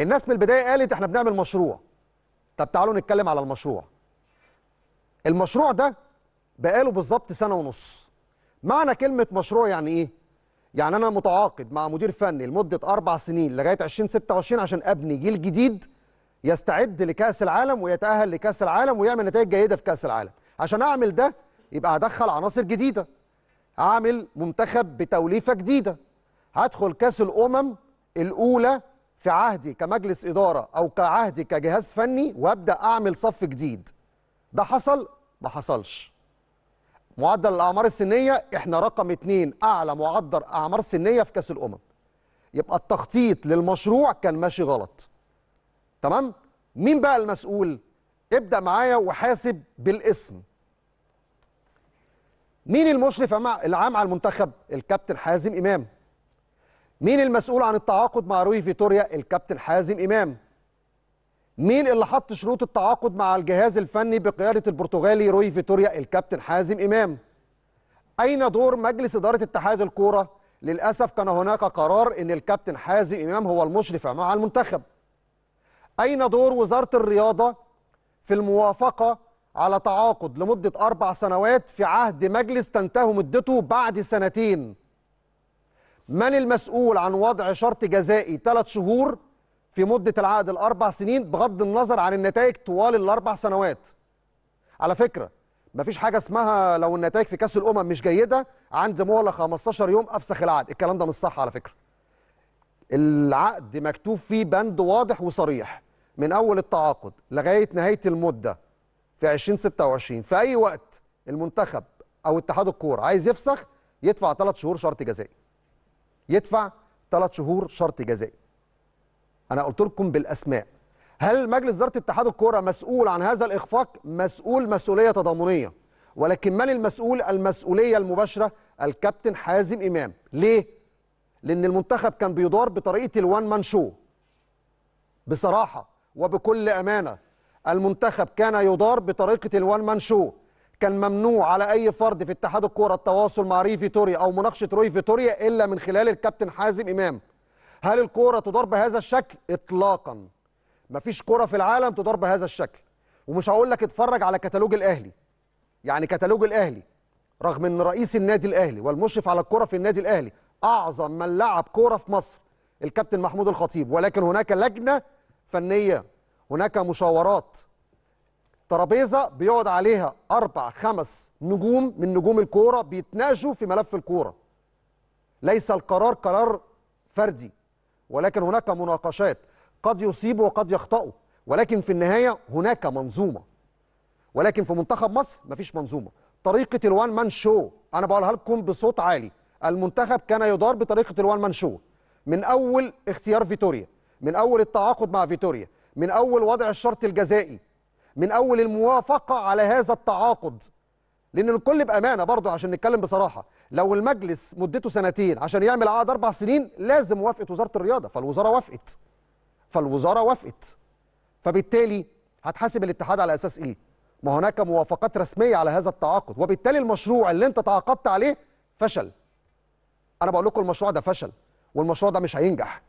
الناس من البدايه قالت احنا بنعمل مشروع طب تعالوا نتكلم على المشروع المشروع ده بقاله بالظبط سنه ونص معنى كلمه مشروع يعني ايه يعني انا متعاقد مع مدير فني لمده اربع سنين لغايه 2026 عشان ابني جيل جديد يستعد لكاس العالم ويتاهل لكاس العالم ويعمل نتائج جيده في كاس العالم عشان اعمل ده يبقى هدخل عناصر جديده هعمل منتخب بتوليفه جديده هدخل كاس الامم الاولى في عهدي كمجلس إدارة أو كعهدي كجهاز فني وأبدأ أعمل صف جديد ده حصل ما حصلش معدل الأعمار السنية إحنا رقم اتنين أعلى معدل أعمار سنية في كأس الأمم يبقى التخطيط للمشروع كان ماشي غلط تمام مين بقى المسؤول ابدأ معايا وحاسب بالاسم مين المشرف العام على المنتخب الكابتن حازم إمام مين المسؤول عن التعاقد مع روي فيتوريا الكابتن حازم امام مين اللي حط شروط التعاقد مع الجهاز الفني بقياده البرتغالي روي فيتوريا الكابتن حازم امام اين دور مجلس اداره اتحاد الكوره للاسف كان هناك قرار ان الكابتن حازم امام هو المشرف مع المنتخب اين دور وزاره الرياضه في الموافقه على تعاقد لمده اربع سنوات في عهد مجلس تنتهي مدته بعد سنتين من المسؤول عن وضع شرط جزائي ثلاث شهور في مدة العقد الأربع سنين بغض النظر عن النتائج طوال الأربع سنوات على فكرة مفيش حاجة اسمها لو النتائج في كأس الأمم مش جيدة عند مهلة 15 يوم أفسخ العقد الكلام ده مش صح على فكرة العقد مكتوب فيه بند واضح وصريح من أول التعاقد لغاية نهاية المدة في 2026 في أي وقت المنتخب أو اتحاد الكورة عايز يفسخ يدفع ثلاث شهور شرط جزائي يدفع ثلاث شهور شرط جزائي انا قلت لكم بالاسماء هل مجلس اداره اتحاد الكوره مسؤول عن هذا الاخفاق مسؤول مسؤوليه تضامنيه ولكن من المسؤول المسؤوليه المباشره الكابتن حازم امام ليه لان المنتخب كان بيدار بطريقه الوان مان شو بصراحه وبكل امانه المنتخب كان يدار بطريقه الوان مان شو كان ممنوع على اي فرد في اتحاد الكوره التواصل مع ري فيتوريا او مناقشه روي فيتوريا الا من خلال الكابتن حازم امام هل الكوره تدار بهذا الشكل اطلاقا مفيش كوره في العالم تدار بهذا الشكل ومش هقول لك اتفرج على كتالوج الاهلي يعني كتالوج الاهلي رغم ان رئيس النادي الاهلي والمشرف على الكوره في النادي الاهلي اعظم من لعب كوره في مصر الكابتن محمود الخطيب ولكن هناك لجنه فنيه هناك مشاورات ترابيزه بيقعد عليها اربع خمس نجوم من نجوم الكوره بيتناقشوا في ملف الكوره ليس القرار قرار فردي ولكن هناك مناقشات قد يصيبوا وقد يخطئوا ولكن في النهايه هناك منظومه ولكن في منتخب مصر مفيش منظومه طريقه الوان مان شو انا بقولها لكم بصوت عالي المنتخب كان يدار بطريقه الوان مان شو من اول اختيار فيتوريا من اول التعاقد مع فيتوريا من اول وضع الشرط الجزائي من اول الموافقه على هذا التعاقد لان الكل بامانه برضه عشان نتكلم بصراحه لو المجلس مدته سنتين عشان يعمل عقد اربع سنين لازم موافقه وزاره الرياضه فالوزاره وافقت فالوزاره وافقت فبالتالي هتحاسب الاتحاد على اساس ايه ما هناك موافقات رسميه على هذا التعاقد وبالتالي المشروع اللي انت تعاقدت عليه فشل انا بقول لكم المشروع ده فشل والمشروع ده مش هينجح